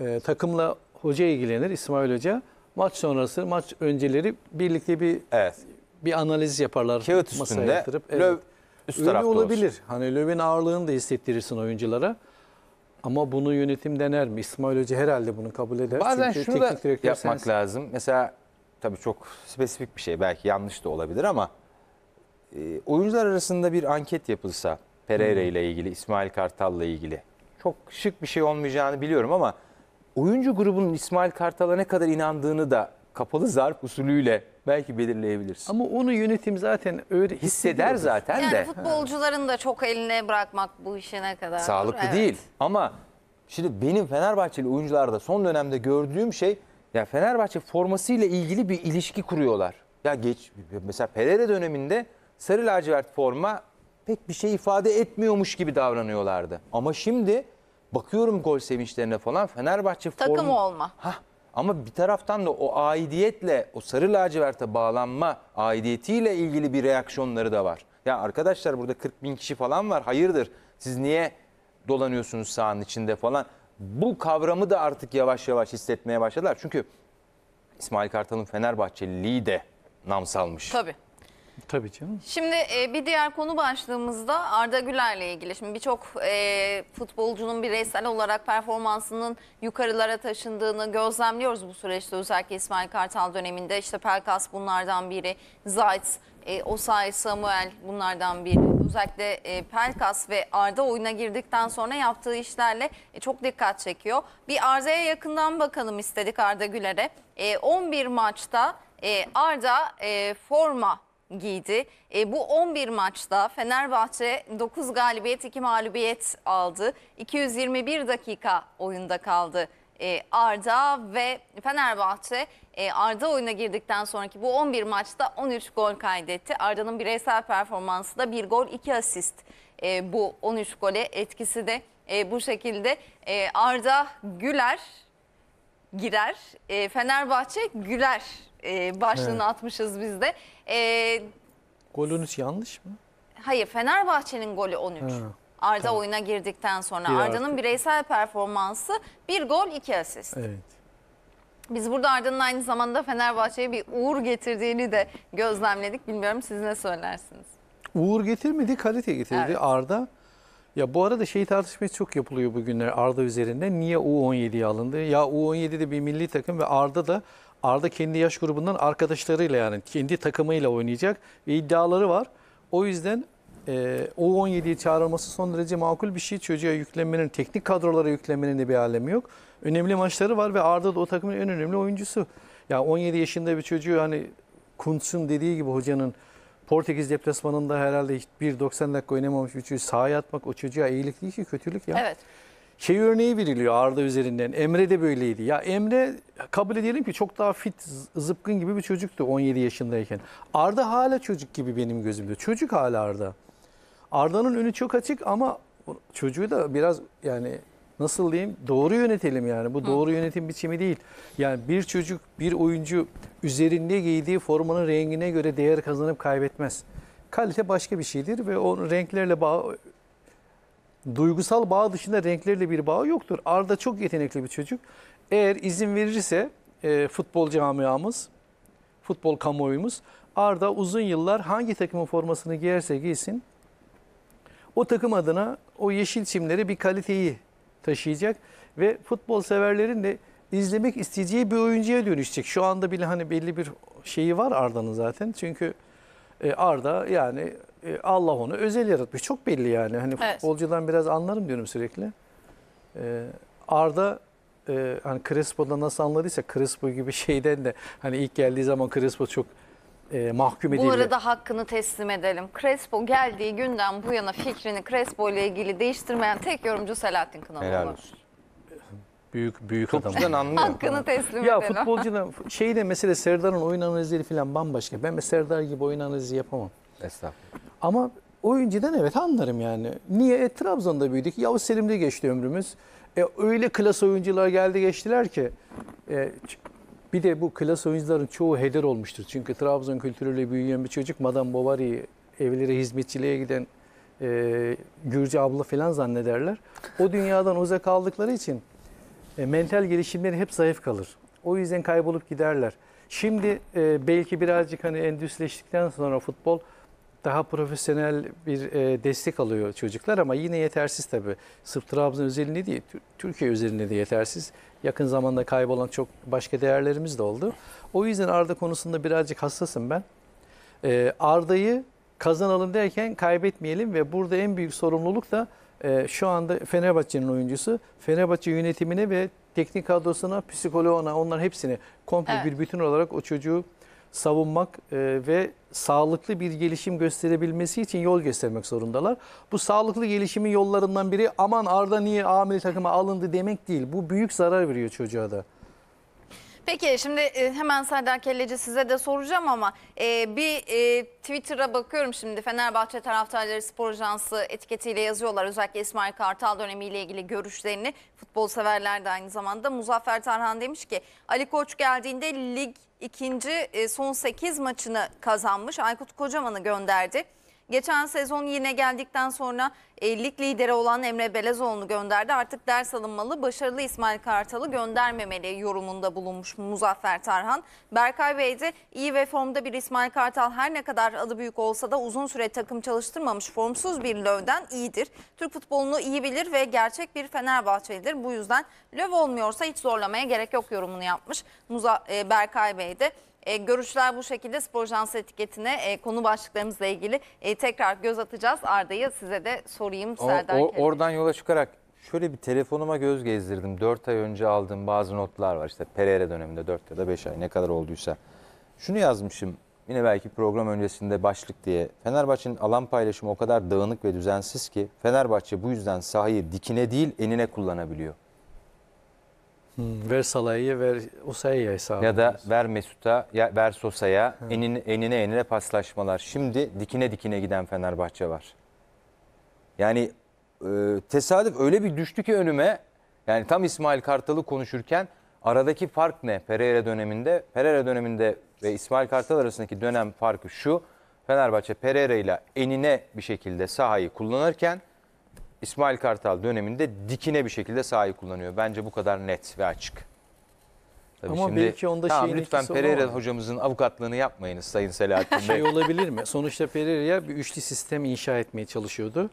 e, takımla hoca ilgilenir İsmail Hoca. Maç sonrası, maç önceleri birlikte bir Evet. bir analiz yaparlar. Kağıt masaya üstünde. yatırıp. Löw üst tarafta olabilir. olsun. Hani Löw'ün ağırlığını da hissettirirsin oyunculara. Ama bunu yönetim dener mi? İsmail Hoca herhalde bunu kabul eder. Bazen Çünkü şunu da teknik direktör yapmak sensin. lazım. Mesela tabii çok spesifik bir şey belki yanlış da olabilir ama e, oyuncular arasında bir anket yapılsa Pereira ile ilgili, İsmail Kartal ile ilgili çok şık bir şey olmayacağını biliyorum ama oyuncu grubunun İsmail Kartal'a ne kadar inandığını da kapalı zarf usulüyle belki belirleyebilirsin. Ama onu yönetim zaten öyle hisseder zaten yani de. futbolcuların da çok eline bırakmak bu işe ne kadar. Sağlıklı evet. değil ama şimdi benim Fenerbahçeli oyuncularda son dönemde gördüğüm şey ya Fenerbahçe formasıyla ilgili bir ilişki kuruyorlar. Ya geç mesela Pereira döneminde sarı lacivert forma pek bir şey ifade etmiyormuş gibi davranıyorlardı. Ama şimdi bakıyorum gol sevinçlerine falan Fenerbahçe Takım formu... olma. Hah, ama bir taraftan da o aidiyetle, o sarı laciverte bağlanma aidiyetiyle ilgili bir reaksiyonları da var. Ya arkadaşlar burada 40 bin kişi falan var. Hayırdır siz niye dolanıyorsunuz sahanın içinde falan. Bu kavramı da artık yavaş yavaş hissetmeye başladılar. Çünkü İsmail Kartal'ın Fenerbahçeliliği de nam salmış. Tabii. Tabii canım. Şimdi e, bir diğer konu başlığımızda Arda Güler'le ilgili. Şimdi birçok e, futbolcunun bireysel olarak performansının yukarılara taşındığını gözlemliyoruz bu süreçte. Özellikle İsmail Kartal döneminde işte Pelkas bunlardan biri, Zayt, e, Osay, Samuel bunlardan biri. Özellikle e, Pelkas ve Arda oyuna girdikten sonra yaptığı işlerle e, çok dikkat çekiyor. Bir Arda'ya yakından bakalım istedik Arda Güler'e. E, 11 maçta e, Arda e, forma giydi. E, bu 11 maçta Fenerbahçe 9 galibiyet 2 mağlubiyet aldı. 221 dakika oyunda kaldı e, Arda ve Fenerbahçe e, Arda oyuna girdikten sonraki bu 11 maçta 13 gol kaydetti. Arda'nın bireysel performansı da 1 gol 2 asist e, bu 13 gole etkisi de e, bu şekilde. E, Arda Güler girer. E, Fenerbahçe güler e, başlığını Evet. atmışız biz de. E, Golünüz yanlış mı? hayır Fenerbahçe'nin golü 13. Ha, Arda tamam. oyuna girdikten sonra Arda'nın bireysel performansı bir gol iki asist. Evet. Biz burada Arda'nın aynı zamanda Fenerbahçe'ye bir uğur getirdiğini de gözlemledik. Bilmiyorum siz ne söylersiniz? Uğur getirmedi, kalite getirdi. Evet. Arda ya bu arada şey tartışması çok yapılıyor bugünler Arda üzerinde. Niye U17'ye alındı? Ya U17'de bir milli takım ve Arda da Arda kendi yaş grubundan arkadaşlarıyla yani kendi takımıyla oynayacak ve iddiaları var. O yüzden e, U17'ye çağrılması son derece makul bir şey. Çocuğa yüklenmenin, teknik kadrolara yüklenmenin de bir alemi yok. Önemli maçları var ve Arda da o takımın en önemli oyuncusu. Ya yani 17 yaşında bir çocuğu hani Kuntz'un dediği gibi hocanın Portekiz deplasmanında herhalde 1.90 dakika oynamamış çocuğu sahaya atmak o çocuğa iyilik değil ki kötülük ya. Evet. Şey örneği veriliyor Arda üzerinden. Emre de böyleydi. Ya Emre kabul edelim ki çok daha fit, zıpkın gibi bir çocuktu 17 yaşındayken. Arda hala çocuk gibi benim gözümde. Çocuk hala Arda. Arda'nın önü çok açık ama çocuğu da biraz yani nasıl diyeyim doğru yönetelim yani. Bu doğru Hı. yönetim biçimi değil. Yani bir çocuk, bir oyuncu üzerinde giydiği formanın rengine göre değer kazanıp kaybetmez. Kalite başka bir şeydir ve o renklerle bağ duygusal bağ dışında renklerle bir bağ yoktur. Arda çok yetenekli bir çocuk. Eğer izin verirse e, futbol camiamız, futbol kamuoyumuz Arda uzun yıllar hangi takımın formasını giyerse giysin o takım adına o yeşil çimleri bir kaliteyi taşıyacak ve futbol severlerin de izlemek isteyeceği bir oyuncuya dönüşecek. Şu anda bile hani belli bir şeyi var Arda'nın zaten. Çünkü e, Arda yani e, Allah onu özel yaratmış. Çok belli yani. Hani evet. futbolcudan biraz anlarım diyorum sürekli. E, Arda hani Crespo'da nasıl anladıysa Crespo gibi şeyden de hani ilk geldiği zaman Crespo çok e, mahkum edildi. Bu arada hakkını teslim edelim. Crespo geldiği günden bu yana fikrini Crespo ile ilgili değiştirmeyen tek yorumcu Selahattin Kınalı Helal olsun. Büyük büyük adam. Topçudan anlıyor. Hakkını teslim ya edelim. futbolcunun şeyi de mesela Serdar'ın oyun analizleri falan bambaşka. Ben mesela Serdar gibi oyun analizi yapamam. Estağfurullah. Ama oyuncudan evet anlarım yani. Niye? E, Trabzon'da büyüdük. Yavuz Selim'de geçti ömrümüz. E, öyle klas oyuncular geldi geçtiler ki e, bir de bu klas oyuncuların çoğu heder olmuştur. Çünkü Trabzon kültürüyle büyüyen bir çocuk Madame Bovary evlere hizmetçiliğe giden e, Gürcü abla falan zannederler. O dünyadan uzak kaldıkları için e, mental gelişimleri hep zayıf kalır. O yüzden kaybolup giderler. Şimdi e, belki birazcık hani endüstrileştikten sonra futbol daha profesyonel bir e, destek alıyor çocuklar ama yine yetersiz tabii. Sırf Trabzon özelinde değil, Türkiye özelinde de yetersiz. Yakın zamanda kaybolan çok başka değerlerimiz de oldu. O yüzden Arda konusunda birazcık hassasım ben. E, Arda'yı kazanalım derken kaybetmeyelim ve burada en büyük sorumluluk da e, şu anda Fenerbahçe'nin oyuncusu. Fenerbahçe yönetimine ve teknik kadrosuna, psikoloğuna, onların hepsini komple evet. bir bütün olarak o çocuğu savunmak e, ve sağlıklı bir gelişim gösterebilmesi için yol göstermek zorundalar. Bu sağlıklı gelişimin yollarından biri aman Arda niye amiri takıma alındı demek değil. Bu büyük zarar veriyor çocuğa da. Peki şimdi e, hemen Serdar Kelleci size de soracağım ama e, bir e, Twitter'a bakıyorum şimdi Fenerbahçe taraftarları spor ajansı etiketiyle yazıyorlar. Özellikle İsmail Kartal dönemiyle ilgili görüşlerini futbol severler de aynı zamanda. Muzaffer Tarhan demiş ki Ali Koç geldiğinde lig ikinci e, son 8 maçını kazanmış. Aykut Kocaman'ı gönderdi. Geçen sezon yine geldikten sonra e, lig lideri olan Emre Belezoğlu'nu gönderdi. Artık ders alınmalı, başarılı İsmail Kartal'ı göndermemeli yorumunda bulunmuş Muzaffer Tarhan. Berkay Bey de iyi ve formda bir İsmail Kartal her ne kadar adı büyük olsa da uzun süre takım çalıştırmamış formsuz bir Löv'den iyidir. Türk futbolunu iyi bilir ve gerçek bir Fenerbahçelidir. Bu yüzden Löv olmuyorsa hiç zorlamaya gerek yok yorumunu yapmış Muza e, Berkay Bey de. E, görüşler bu şekilde Spor Jansı etiketine e, konu başlıklarımızla ilgili e, tekrar göz atacağız. Arda'yı size de soru sorayım o, Serdar o, Oradan yola çıkarak şöyle bir telefonuma göz gezdirdim. 4 ay önce aldığım bazı notlar var işte Pereira döneminde 4 ya da 5 ay ne kadar olduysa. Şunu yazmışım yine belki program öncesinde başlık diye. Fenerbahçe'nin alan paylaşımı o kadar dağınık ve düzensiz ki Fenerbahçe bu yüzden sahayı dikine değil enine kullanabiliyor. Hmm, ver Salayı, ver Usay'a hesabı. Ya da ver Mesut'a, ya ver Sosa'ya enine, enine enine paslaşmalar. Şimdi dikine dikine giden Fenerbahçe var. Yani e, tesadüf öyle bir düştü ki önüme yani tam İsmail Kartal'ı konuşurken aradaki fark ne? Pereira döneminde, Pereira döneminde ve İsmail Kartal arasındaki dönem farkı şu. Fenerbahçe Pereira ile enine bir şekilde sahayı kullanırken İsmail Kartal döneminde dikine bir şekilde sahayı kullanıyor. Bence bu kadar net ve açık. Tabii Ama şimdi, belki onda tamam, şeyin lütfen Pereira olamaz. hocamızın avukatlığını yapmayınız Sayın Selahattin Bey. Şey olabilir mi? Sonuçta Pereira bir üçlü sistem inşa etmeye çalışıyordu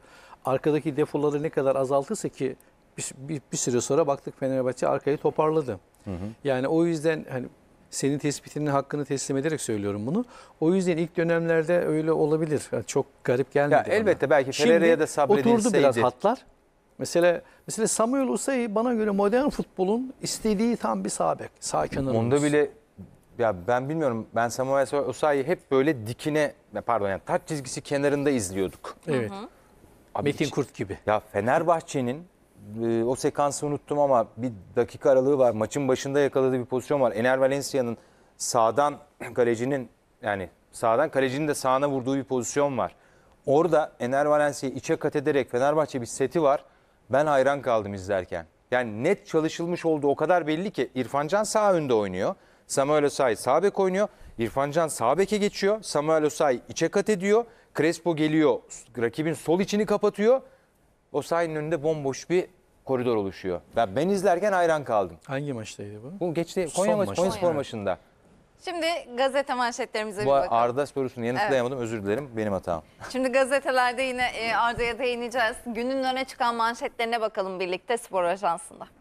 arkadaki defoları ne kadar azaltırsa ki bir, bir, bir süre sonra baktık Fenerbahçe arkayı toparladı. Hı hı. Yani o yüzden hani senin tespitinin hakkını teslim ederek söylüyorum bunu. O yüzden ilk dönemlerde öyle olabilir. Yani çok garip gelmedi. Ya elbette bana. belki Ferreira'ya da sabredilseydi. oturdu biraz hatlar. Mesela mesela Samuel Usai bana göre modern futbolun istediği tam bir sağ bek, sağ kenarı. Onda bile ya ben bilmiyorum. Ben Samuel Usai'yi hep böyle dikine pardon yani taç çizgisi kenarında izliyorduk. Evet. Hı hı. Abi Metin Kurt gibi. Ya Fenerbahçe'nin e, o sekansı unuttum ama bir dakika aralığı var. Maçın başında yakaladığı bir pozisyon var. Ener Valencia'nın sağdan kalecinin yani sağdan kalecinin de sağına vurduğu bir pozisyon var. Orada Ener Valencia'yı içe kat ederek Fenerbahçe bir seti var. Ben hayran kaldım izlerken. Yani net çalışılmış olduğu o kadar belli ki İrfancan sağ önde oynuyor. Samuel Osay sağ bek oynuyor. İrfancan sağ beke geçiyor. Samuel Osay içe kat ediyor. Crespo geliyor. Rakibin sol içini kapatıyor. O sahanın önünde bomboş bir koridor oluşuyor. Ben, ben izlerken hayran kaldım. Hangi maçtaydı bu? Bu geçti Son Konya, maçı. Konya Spor maçında. Şimdi gazete manşetlerimize bir Bu bakalım. Arda sorusunu yanıtlayamadım evet. özür dilerim benim hatam. Şimdi gazetelerde yine e, Arda'ya değineceğiz. Günün öne çıkan manşetlerine bakalım birlikte spor ajansında.